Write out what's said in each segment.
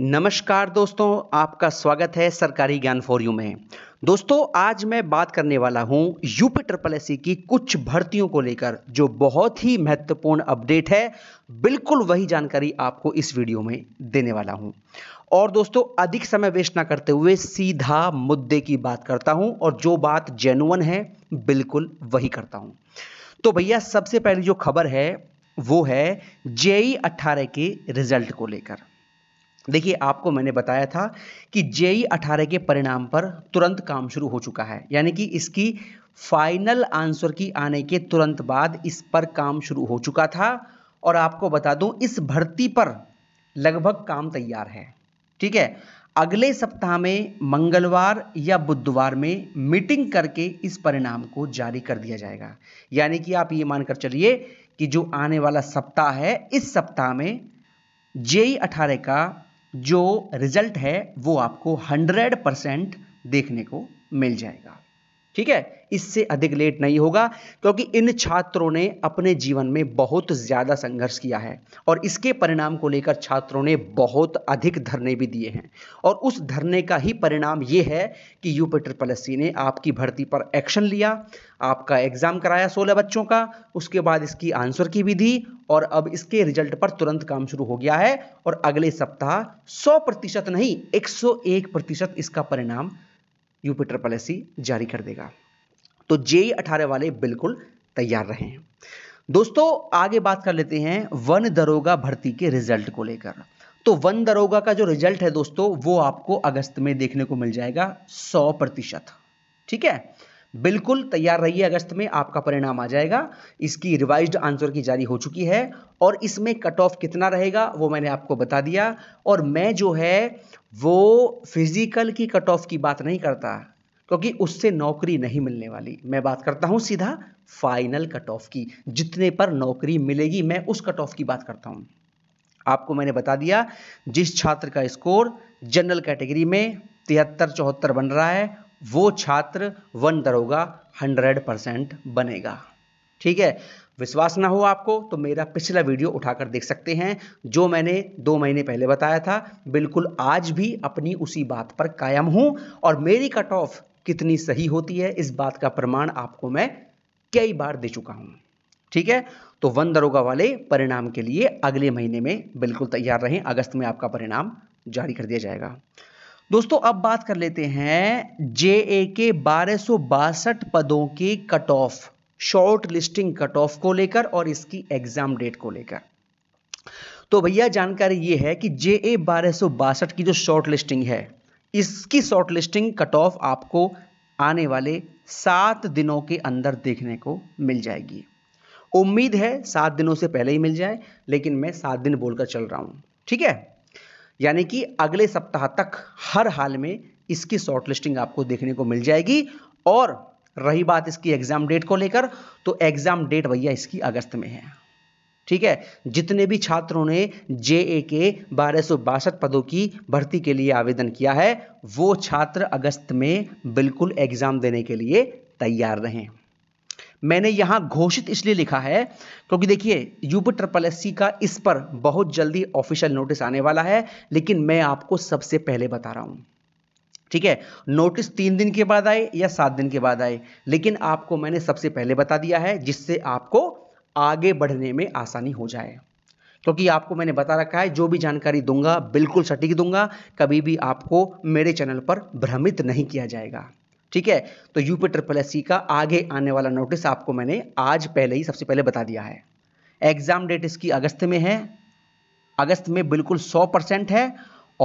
नमस्कार दोस्तों आपका स्वागत है सरकारी ज्ञान फॉर यू में दोस्तों आज मैं बात करने वाला हूं यूपी ट्रिपल एस की कुछ भर्तियों को लेकर जो बहुत ही महत्वपूर्ण अपडेट है बिल्कुल वही जानकारी आपको इस वीडियो में देने वाला हूं और दोस्तों अधिक समय वेस्ट ना करते हुए सीधा मुद्दे की बात करता हूं और जो बात जेनुअन है बिल्कुल वही करता हूं तो भैया सबसे पहली जो खबर है वो है जेई e अट्ठारह के रिजल्ट को लेकर देखिए आपको मैंने बताया था कि जेई अठारह के परिणाम पर तुरंत काम शुरू हो चुका है यानी कि इसकी फाइनल आंसर की आने के तुरंत बाद इस पर काम शुरू हो चुका था और आपको बता दूं इस भर्ती पर लगभग काम तैयार है ठीक है अगले सप्ताह में मंगलवार या बुधवार में मीटिंग करके इस परिणाम को जारी कर दिया जाएगा यानी कि आप ये मानकर चलिए कि जो आने वाला सप्ताह है इस सप्ताह में जेई अठारह का जो रिजल्ट है वो आपको हंड्रेड परसेंट देखने को मिल जाएगा ठीक है इससे अधिक लेट नहीं होगा क्योंकि इन छात्रों ने अपने जीवन में बहुत ज़्यादा संघर्ष किया है और इसके परिणाम को लेकर छात्रों ने बहुत अधिक धरने भी दिए हैं और उस धरने का ही परिणाम ये है कि U P triple S C ने आपकी भर्ती पर एक्शन लिया आपका एग्ज़ाम कराया सोलह बच्चों का उसके बाद इसकी आंसर की भी दी और अब इसके रिजल्ट पर तुरंत काम शुरू हो गया है और अगले सप्ताह सौ प्रतिशत नहीं एक सौ एक प्रतिशत इसका परिणाम यूपी ट्रिपल एस जारी कर देगा तो जेई अठारह वाले बिल्कुल तैयार रहे दोस्तों आगे बात कर लेते हैं वन दरोगा भर्ती के रिजल्ट को लेकर तो वन दरोगा का जो रिजल्ट है दोस्तों वो आपको अगस्त में देखने को मिल जाएगा सौ प्रतिशत ठीक है बिल्कुल तैयार रहिए अगस्त में आपका परिणाम आ जाएगा इसकी रिवाइज्ड आंसर की जारी हो चुकी है और इसमें कट ऑफ कितना रहेगा वो मैंने आपको बता दिया और मैं जो है वो फिजिकल की कट ऑफ की बात नहीं करता क्योंकि उससे नौकरी नहीं मिलने वाली मैं बात करता हूँ सीधा फाइनल कट ऑफ की जितने पर नौकरी मिलेगी मैं उस कट ऑफ की बात करता हूँ आपको मैंने बता दिया जिस छात्र का स्कोर जनरल कैटेगरी में तिहत्तर चौहत्तर बन रहा है वो छात्र वन दरोगा हंड्रेड परसेंट बनेगा ठीक है विश्वास ना हो आपको तो मेरा पिछला वीडियो उठाकर देख सकते हैं जो मैंने दो महीने पहले बताया था बिल्कुल आज भी अपनी उसी बात पर कायम हूं और मेरी कट ऑफ कितनी सही होती है इस बात का प्रमाण आपको मैं कई बार दे चुका हूं ठीक है तो वन दरोगा वाले परिणाम के लिए अगले महीने में बिल्कुल तैयार रहें अगस्त में आपका परिणाम जारी कर दिया जाएगा दोस्तों अब बात कर लेते हैं जे ए के बारह पदों की cut off shortlisting cut off को लेकर और इसकी एग्जाम डेट को लेकर तो भैया जानकारी ये है कि जे ए बारह की जो शॉर्ट लिस्टिंग है इसकी शॉर्ट लिस्टिंग कट ऑफ आपको आने वाले सात दिनों के अंदर देखने को मिल जाएगी उम्मीद है सात दिनों से पहले ही मिल जाए लेकिन मैं सात दिन बोलकर चल रहा हूं ठीक है यानी कि अगले सप्ताह तक हर हाल में इसकी शॉर्ट लिस्टिंग आपको देखने को मिल जाएगी और रही बात इसकी एग्जाम डेट को लेकर तो एग्जाम डेट भैया इसकी अगस्त में है ठीक है जितने भी छात्रों ने जे ए के बारह पदों की भर्ती के लिए आवेदन किया है वो छात्र अगस्त में बिल्कुल एग्जाम देने के लिए तैयार रहें मैंने यहाँ घोषित इसलिए लिखा है क्योंकि देखिए यूपी ट्रिपल एस का इस पर बहुत जल्दी ऑफिशियल नोटिस आने वाला है लेकिन मैं आपको सबसे पहले बता रहा हूँ ठीक है नोटिस तीन दिन के बाद आए या सात दिन के बाद आए लेकिन आपको मैंने सबसे पहले बता दिया है जिससे आपको आगे बढ़ने में आसानी हो जाए क्योंकि आपको मैंने बता रखा है जो भी जानकारी दूंगा बिल्कुल सटीक दूंगा कभी भी आपको मेरे चैनल पर भ्रमित नहीं किया जाएगा ठीक है तो यूपी ट्रिपल एस का आगे आने वाला नोटिस आपको मैंने आज पहले ही सबसे पहले बता दिया है एग्ज़ाम डेट इसकी अगस्त में है अगस्त में बिल्कुल 100 परसेंट है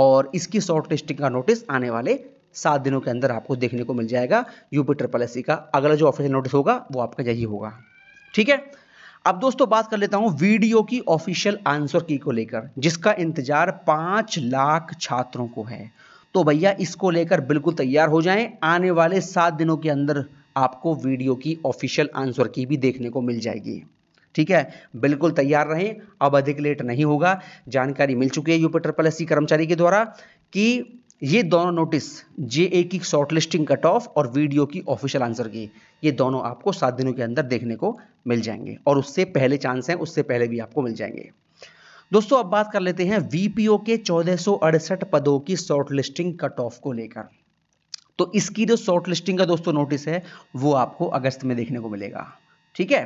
और इसकी शॉर्ट टेस्टिंग का नोटिस आने वाले सात दिनों के अंदर आपको देखने को मिल जाएगा यूपी ट्रिपल एस का अगला जो ऑफिशियल नोटिस होगा वो आपका यही होगा ठीक है अब दोस्तों बात कर लेता हूं वीडियो की ऑफिशियल आंसर की को लेकर जिसका इंतजार पांच लाख छात्रों को है तो भैया इसको लेकर बिल्कुल तैयार हो जाएं आने वाले सात दिनों के अंदर आपको वीडियो की ऑफिशियल आंसर की भी देखने को मिल जाएगी ठीक है बिल्कुल तैयार रहें अब अधिक लेट नहीं होगा जानकारी मिल चुकी है यूपी ट्रिपल एस कर्मचारी के द्वारा कि ये दोनों नोटिस जे ए की शॉर्ट लिस्टिंग कट ऑफ और वीडियो की ऑफिशियल आंसर की ये दोनों आपको सात दिनों के अंदर देखने को मिल जाएंगे और उससे पहले चांस हैं उससे पहले भी आपको मिल जाएंगे दोस्तों अब बात कर लेते हैं वीपीओ के चौदह पदों की शॉर्ट लिस्टिंग कट ऑफ को लेकर तो इसकी जो शॉर्ट लिस्टिंग का दोस्तों नोटिस है वो आपको अगस्त में देखने को मिलेगा ठीक है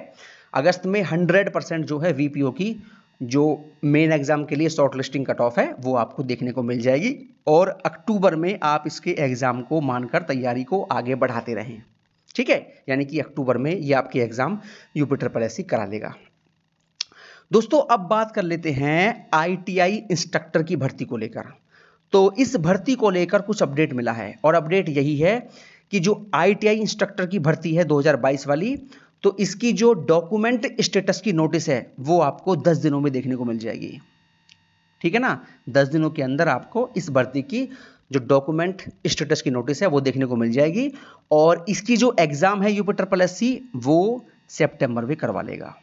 अगस्त में 100 परसेंट जो है वीपीओ की जो मेन एग्जाम के लिए शॉर्ट लिस्टिंग कट ऑफ है वो आपको देखने को मिल जाएगी और अक्टूबर में आप इसके एग्जाम को मानकर तैयारी को आगे बढ़ाते रहें ठीक है यानी कि अक्टूबर में ये आपके एग्जाम यूपिटर पर ऐसी करा लेगा दोस्तों अब बात कर लेते हैं आईटीआई इंस्ट्रक्टर की भर्ती को लेकर तो इस भर्ती को लेकर कुछ अपडेट मिला है और अपडेट यही है कि जो आईटीआई इंस्ट्रक्टर की भर्ती है 2022 वाली तो इसकी जो डॉक्यूमेंट स्टेटस की नोटिस है वो आपको 10 दिनों में देखने को मिल जाएगी ठीक है ना 10 दिनों के अंदर आपको इस भर्ती की जो डॉक्यूमेंट स्टेटस की नोटिस है वो देखने को मिल जाएगी और इसकी जो एग्ज़ाम है यूपी प्लस एस वो सेप्टेंबर में करवा लेगा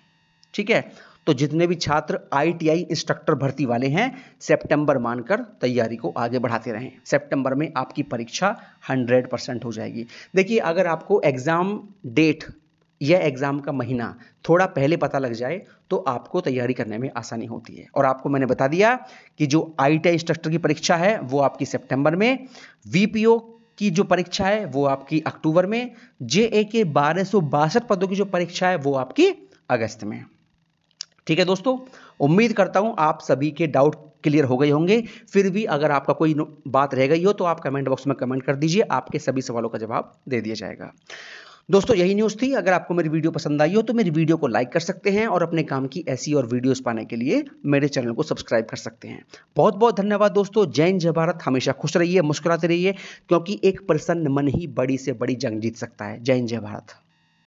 ठीक है तो जितने भी छात्र आईटीआई इंस्ट्रक्टर भर्ती वाले हैं सितंबर मानकर तैयारी को आगे बढ़ाते रहें सितंबर में आपकी परीक्षा 100 परसेंट हो जाएगी देखिए अगर आपको एग्ज़ाम डेट या एग्ज़ाम का महीना थोड़ा पहले पता लग जाए तो आपको तैयारी करने में आसानी होती है और आपको मैंने बता दिया कि जो आई टी इंस्ट्रक्टर की परीक्षा है वो आपकी सितंबर में वी की जो परीक्षा है वो आपकी अक्टूबर में जे ए के बारह पदों की जो परीक्षा है वो आपकी अगस्त में ठीक है दोस्तों उम्मीद करता हूँ आप सभी के डाउट क्लियर हो गए होंगे फिर भी अगर आपका कोई बात रह गई हो तो आप कमेंट बॉक्स में कमेंट कर दीजिए आपके सभी सवालों का जवाब दे दिया जाएगा दोस्तों यही न्यूज़ थी अगर आपको मेरी वीडियो पसंद आई हो तो मेरी वीडियो को लाइक कर सकते हैं और अपने काम की ऐसी और वीडियोस पाने के लिए मेरे चैनल को सब्सक्राइब कर सकते हैं बहुत बहुत धन्यवाद दोस्तों जैन जय भारत हमेशा खुश रहिए मुस्कुराते रहिए क्योंकि एक प्रसन्न मन ही बड़ी से बड़ी जंग जीत सकता है जैन जय भारत